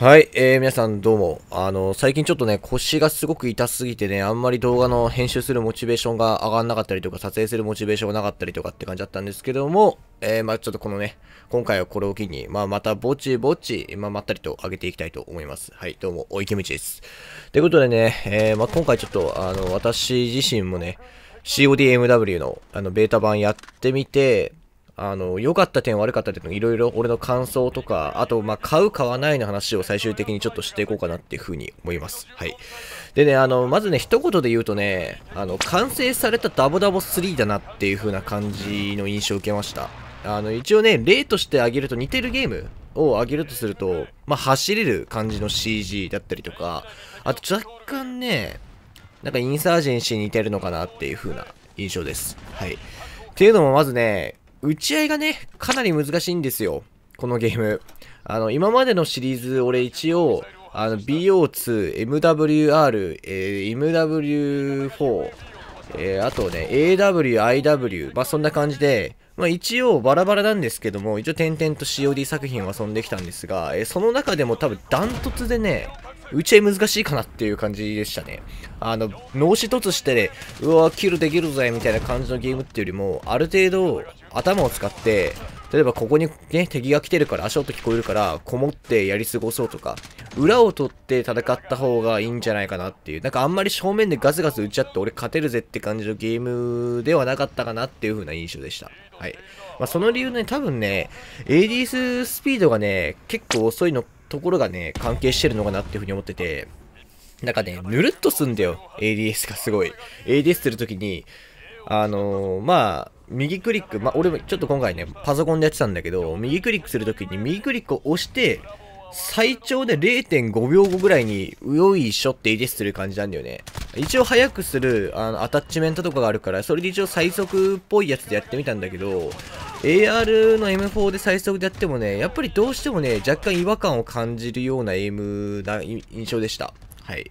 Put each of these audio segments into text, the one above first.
はい、えー、皆さんどうも。あの、最近ちょっとね、腰がすごく痛すぎてね、あんまり動画の編集するモチベーションが上がんなかったりとか、撮影するモチベーションがなかったりとかって感じだったんですけども、えー、まあちょっとこのね、今回はこれを機に、まあまたぼちぼち、まあまったりと上げていきたいと思います。はい、どうも、お池道です。ということでね、えー、まあ今回ちょっと、あの、私自身もね、CODMW の、あの、ベータ版やってみて、あの、良かった点、悪かった点、いろいろ俺の感想とか、あと、まあ、買う、買わないの話を最終的にちょっとしていこうかなっていうふうに思います。はい。でね、あの、まずね、一言で言うとね、あの、完成されたダボダボ3だなっていうふうな感じの印象を受けました。あの、一応ね、例として挙げると似てるゲームを挙げるとすると、まあ、走れる感じの CG だったりとか、あと若干ね、なんかインサージェンシー似てるのかなっていうふうな印象です。はい。っていうのもまずね、打ち合いがね、かなり難しいんですよ。このゲーム。あの、今までのシリーズ、俺一応、あの、BO2、MWR、えー、MW4、えー、あとね、AW、IW、まあ、そんな感じで、まあ、一応バラバラなんですけども、一応点々と COD 作品を遊んできたんですが、えー、その中でも多分ダントツでね、打ち合い難しいかなっていう感じでしたね。あの、脳死突して、ね、うわ、キルできるぜ、みたいな感じのゲームっていうよりも、ある程度、頭を使って、例えばここにね、敵が来てるから足音聞こえるから、こもってやり過ごそうとか、裏を取って戦った方がいいんじゃないかなっていう、なんかあんまり正面でガツガツ打ち合って俺勝てるぜって感じのゲームではなかったかなっていう風な印象でした。はい。まあ、その理由ね、多分ね、ADS スピードがね、結構遅いのところがね、関係してるのかなっていうふうに思ってて、なんかね、ぬるっとすんだよ、ADS がすごい。ADS するときに、あのー、まあ、右クリック、まあ、俺もちょっと今回ね、パソコンでやってたんだけど、右クリックするときに右クリックを押して、最長で0.5秒後ぐらいに、うよいしょって維持する感じなんだよね。一応早くする、あの、アタッチメントとかがあるから、それで一応最速っぽいやつでやってみたんだけど、AR の M4 で最速でやってもね、やっぱりどうしてもね、若干違和感を感じるようなエイムな印象でした。はい。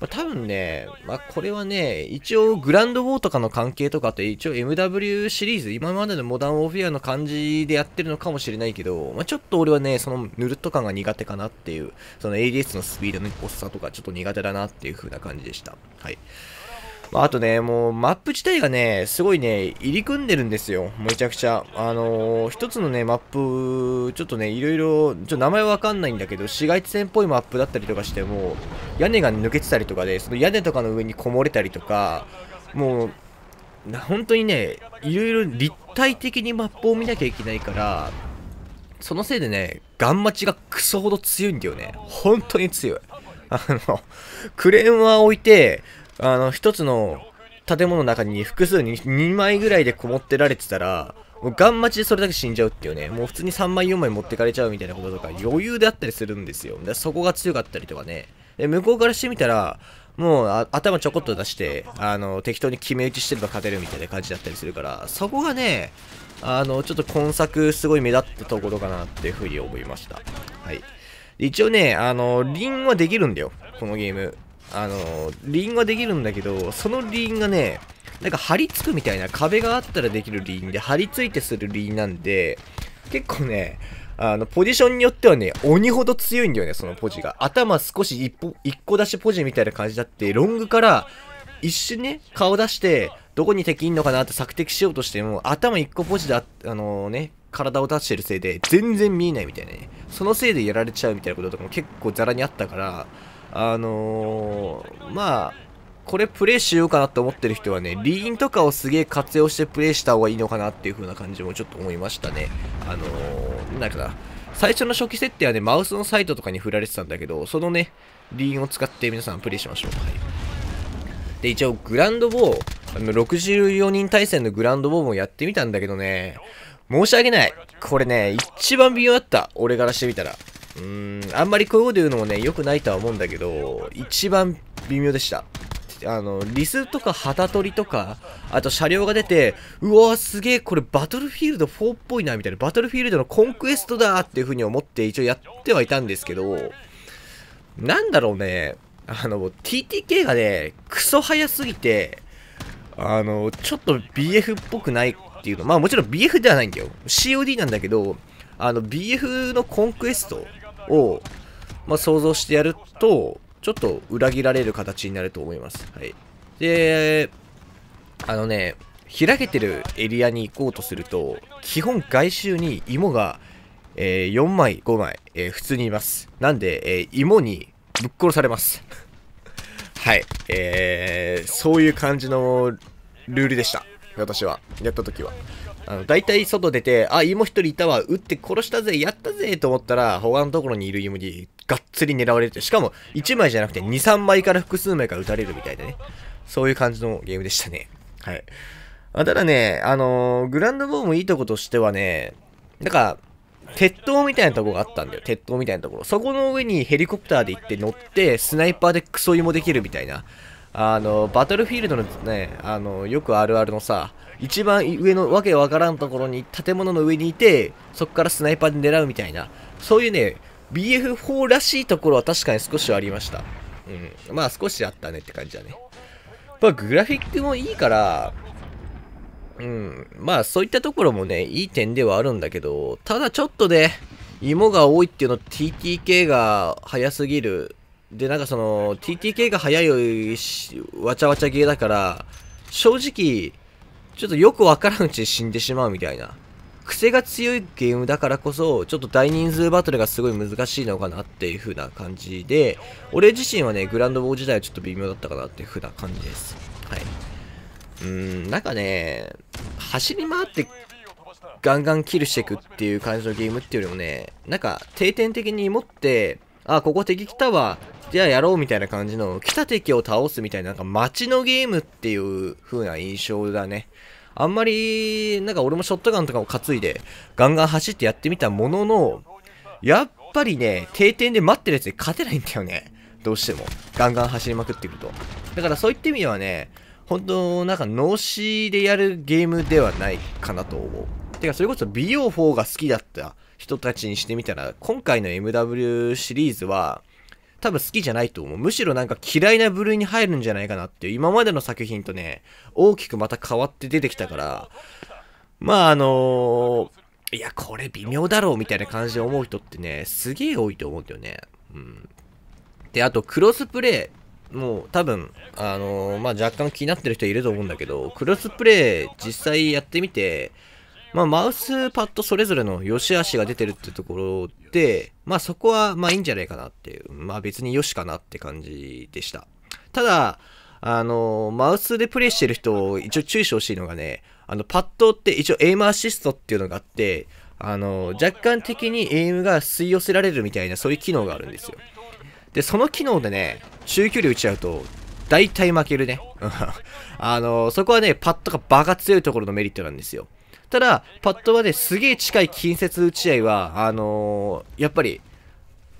まあ、多分ね、まあ、これはね、一応グランドウォーとかの関係とかって一応 MW シリーズ、今までのモダンオフィアの感じでやってるのかもしれないけど、まあ、ちょっと俺はね、そのヌるっと感が苦手かなっていう、その ADS のスピードの遅さとかちょっと苦手だなっていう風な感じでした。はい。あとね、もうマップ自体がね、すごいね、入り組んでるんですよ。めちゃくちゃ。あのー、一つのね、マップ、ちょっとね、いろいろ、ちょっと名前わかんないんだけど、市街地線っぽいマップだったりとかしても、屋根が抜けてたりとかで、その屋根とかの上にこもれたりとか、もう、本当にね、いろいろ立体的にマップを見なきゃいけないから、そのせいでね、ガンマチがクソほど強いんだよね。本当に強い。あの、クレームは置いて、あの、一つの建物の中に複数に2枚ぐらいでこもってられてたら、もうガン待ちでそれだけ死んじゃうっていうね、もう普通に3枚4枚持ってかれちゃうみたいなこととか余裕であったりするんですよ。でそこが強かったりとかね。で、向こうからしてみたら、もう頭ちょこっと出して、あの、適当に決め打ちしてれば勝てるみたいな感じだったりするから、そこがね、あの、ちょっと今作すごい目立ったところかなっていうふうに思いました。はい。一応ね、あの、リンはできるんだよ。このゲーム。あの、ンはできるんだけど、そのンがね、なんか張り付くみたいな壁があったらできるンで、張り付いてするンなんで、結構ね、あの、ポジションによってはね、鬼ほど強いんだよね、そのポジが。頭少し一歩、一個出しポジみたいな感じだって、ロングから一瞬ね、顔出して、どこに敵いんのかなって索敵しようとしても、頭一個ポジであ、あのー、ね、体を出してるせいで、全然見えないみたいなね。そのせいでやられちゃうみたいなこととかも結構ザラにあったから、あのー、まあ、これプレイしようかなって思ってる人はね、リーンとかをすげえ活用してプレイした方がいいのかなっていう風な感じもちょっと思いましたね。あのー、なんかな、最初の初期設定はね、マウスのサイトとかに振られてたんだけど、そのね、リーンを使って皆さんプレイしましょう。はい。で、一応、グランドボー、あの、64人対戦のグランドボーもやってみたんだけどね、申し訳ない。これね、一番微妙だった。俺からしてみたら。うん、あんまりこういうこと言うのもね、良くないとは思うんだけど、一番微妙でした。あの、リスとか旗取りとか、あと車両が出て、うわすげえ、これバトルフィールド4っぽいな、みたいな、バトルフィールドのコンクエストだっていう風に思って一応やってはいたんですけど、なんだろうね、あの、TTK がね、クソ早すぎて、あの、ちょっと BF っぽくないっていうの、まあもちろん BF ではないんだよ。COD なんだけど、あの、BF のコンクエストを、まあ、想像してやると、ちょっと裏切られる形になると思います。はい。で、あのね、開けてるエリアに行こうとすると、基本外周に芋が、えー、4枚、5枚、えー、普通にいます。なんで、えー、芋にぶっ殺されます。はい。えー、そういう感じのルールでした。私は。やった時は。あの、大体外出て、あ、芋一人いたわ、撃って殺したぜ、やったぜ、と思ったら、他のところにいる芋に、がっつり狙われるって。しかも、1枚じゃなくて、2、3枚から複数枚から撃たれるみたいでね。そういう感じのゲームでしたね。はい。あただね、あのー、グランドボーもいいとことしてはね、なんか、鉄塔みたいなとこがあったんだよ。鉄塔みたいなところ。そこの上にヘリコプターで行って乗って、スナイパーでクソ芋できるみたいな。あの、バトルフィールドのね、あの、よくあるあるのさ、一番上のわけわからんところに、建物の上にいて、そこからスナイパーで狙うみたいな、そういうね、BF4 らしいところは確かに少しありました。うん。まあ少しあったねって感じだね。まあグラフィックもいいから、うん。まあそういったところもね、いい点ではあるんだけど、ただちょっとね、芋が多いっていうの TTK が早すぎるで、なんかその、TTK が早いわちゃわちゃゲーだから、正直、ちょっとよくわからんうちに死んでしまうみたいな。癖が強いゲームだからこそ、ちょっと大人数バトルがすごい難しいのかなっていう風な感じで、俺自身はね、グランドボー時代はちょっと微妙だったかなっていう風な感じです。はい。うーん、なんかね、走り回ってガンガンキルしていくっていう感じのゲームっていうよりもね、なんか定点的に持って、あ、ここ敵来たわ、じゃあやろうみたいな感じの、来た敵を倒すみたいな、なんか街のゲームっていう風な印象だね。あんまり、なんか俺もショットガンとかを担いで、ガンガン走ってやってみたものの、やっぱりね、定点で待ってるやつに勝てないんだよね。どうしても。ガンガン走りまくってくると。だからそういった意味ではね、本当なんか脳死でやるゲームではないかなと思う。てか、それこそ BO4 が好きだった人たちにしてみたら、今回の MW シリーズは、多分好きじゃないと思う。むしろなんか嫌いな部類に入るんじゃないかなっていう、今までの作品とね、大きくまた変わって出てきたから、まああのー、いや、これ微妙だろうみたいな感じで思う人ってね、すげえ多いと思うんだよね。うん。で、あと、クロスプレイ、もう多分、あのー、まあ若干気になってる人いると思うんだけど、クロスプレイ実際やってみて、まあ、マウスパッドそれぞれの良し悪しが出てるってところ、まあそこはまあいいんじゃないかなっていう、まあ別によしかなって感じでした。ただ、あの、マウスでプレイしてる人、一応注意してほしいのがね、あの、パッドって一応エイムアシストっていうのがあって、あの、若干的にエイムが吸い寄せられるみたいな、そういう機能があるんですよ。で、その機能でね、中距離打ち合うと、大体負けるね。あの、そこはね、パッドが場が強いところのメリットなんですよ。ただ、パッドはね、すげえ近い近接打ち合いは、あのー、やっぱり、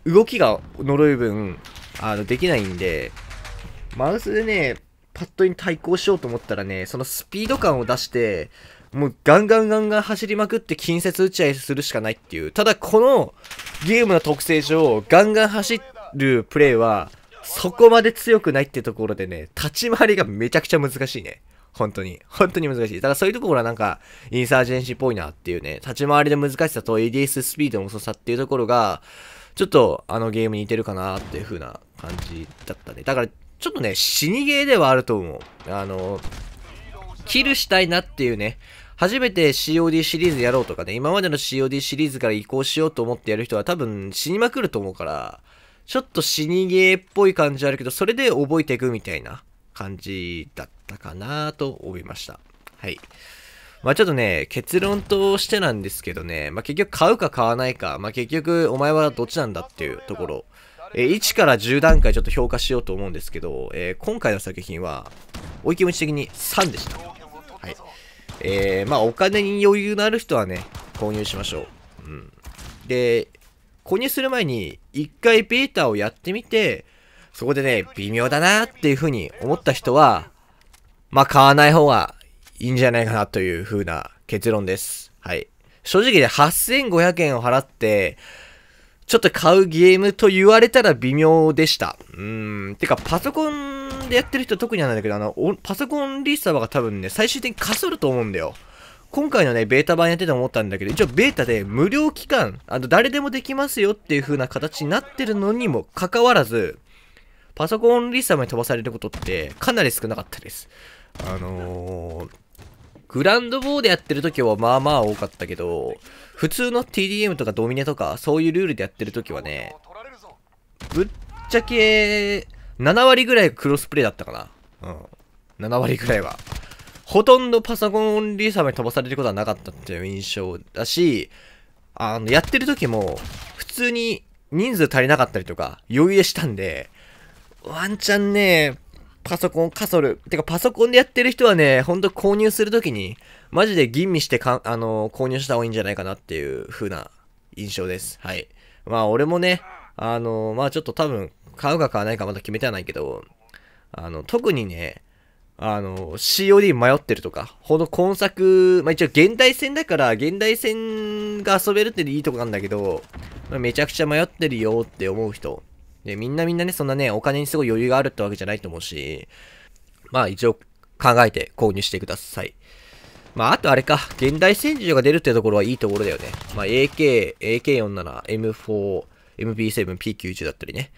動きが呪い分、あの、できないんで、マウスでね、パッドに対抗しようと思ったらね、そのスピード感を出して、もうガンガンガンガン走りまくって近接打ち合いするしかないっていう。ただこのゲームの特性上、ガンガン走るプレイは、そこまで強くないってところでね、立ち回りがめちゃくちゃ難しいね。本当に。本当に難しい。だからそういうところはなんか、インサージェンシーっぽいなっていうね、立ち回りの難しさと ADS スピードの遅さっていうところが、ちょっとあのゲームに似てるかなっていう風な感じだったね。だから、ちょっとね、死にゲーではあると思う。あの、キルしたいなっていうね、初めて COD シリーズやろうとかね、今までの COD シリーズから移行しようと思ってやる人は多分死にまくると思うから、ちょっと死にゲーっぽい感じあるけど、それで覚えていくみたいな。感じだったかなと思いました。はい。まあちょっとね、結論としてなんですけどね、まあ結局買うか買わないか、まあ結局お前はどっちなんだっていうところ、えー、1から10段階ちょっと評価しようと思うんですけど、えー、今回の作品は、追い気持ち的に3でした。はい。えー、まあお金に余裕のある人はね、購入しましょう。うん。で、購入する前に、1回ベータをやってみて、そこでね、微妙だなっていう風に思った人は、まあ買わない方がいいんじゃないかなという風な結論です。はい。正直ね、8500円を払って、ちょっと買うゲームと言われたら微妙でした。うーん。てか、パソコンでやってる人特になんだけど、あの、パソコンリーサーバーが多分ね、最終的にかすると思うんだよ。今回のね、ベータ版やってて思ったんだけど、一応ベータで無料期間、あの、誰でもできますよっていう風な形になってるのにもかかわらず、パソコンリス様に飛ばされることってかなり少なかったです。あのー、グランドボーでやってる時はまあまあ多かったけど、普通の TDM とかドミネとかそういうルールでやってる時はね、ぶっちゃけ7割ぐらいクロスプレイだったかな。うん。7割ぐらいは。ほとんどパソコンオンリー様に飛ばされることはなかったっていう印象だし、あの、やってる時も、普通に人数足りなかったりとか、余裕でしたんで、ワンチャンね、パソコンカソル。てかパソコンでやってる人はね、ほんと購入するときに、マジで吟味してかあのー、購入した方がいいんじゃないかなっていう風な印象です。はい。まあ俺もね、あのー、まあちょっと多分、買うか買わないかまだ決めてはないけど、あの、特にね、あの、COD 迷ってるとか、ほど今作、まあ、一応現代戦だから、現代戦が遊べるっていいとこなんだけど、まあ、めちゃくちゃ迷ってるよって思う人で、みんなみんなね、そんなね、お金にすごい余裕があるってわけじゃないと思うし、まあ一応考えて購入してください。まああとあれか、現代戦術が出るってところはいいところだよね。まあ AK、AK47、M4、MB7、P90 だったりね。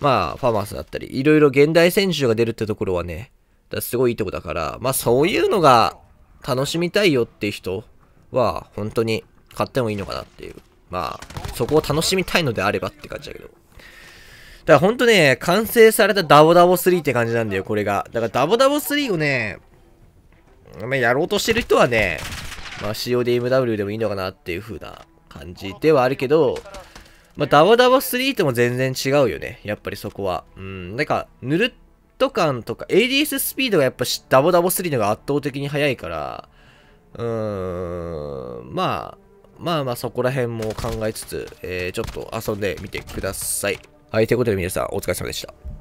まあ、ファーマースだったり、いろいろ現代戦術が出るってところはね、だすごいいいとこだから、まあそういうのが楽しみたいよって人は、本当に買ってもいいのかなっていう。まあ、そこを楽しみたいのであればって感じだけど。だからほんとね、完成されたダボダボ3って感じなんだよ、これが。だからダボダボ3をね、まあ、やろうとしてる人はね、まあ、CODMW でもいいのかなっていう風な感じではあるけど、まあ、ダボダボ3とも全然違うよね。やっぱりそこは。うん、なんか、ぬるっと感とか、ADS スピードがやっぱダボダボ3のが圧倒的に速いから、うーん、まあ、まあまあそこら辺も考えつつ、えー、ちょっと遊んでみてください。はい、ということで皆さんお疲れ様でした。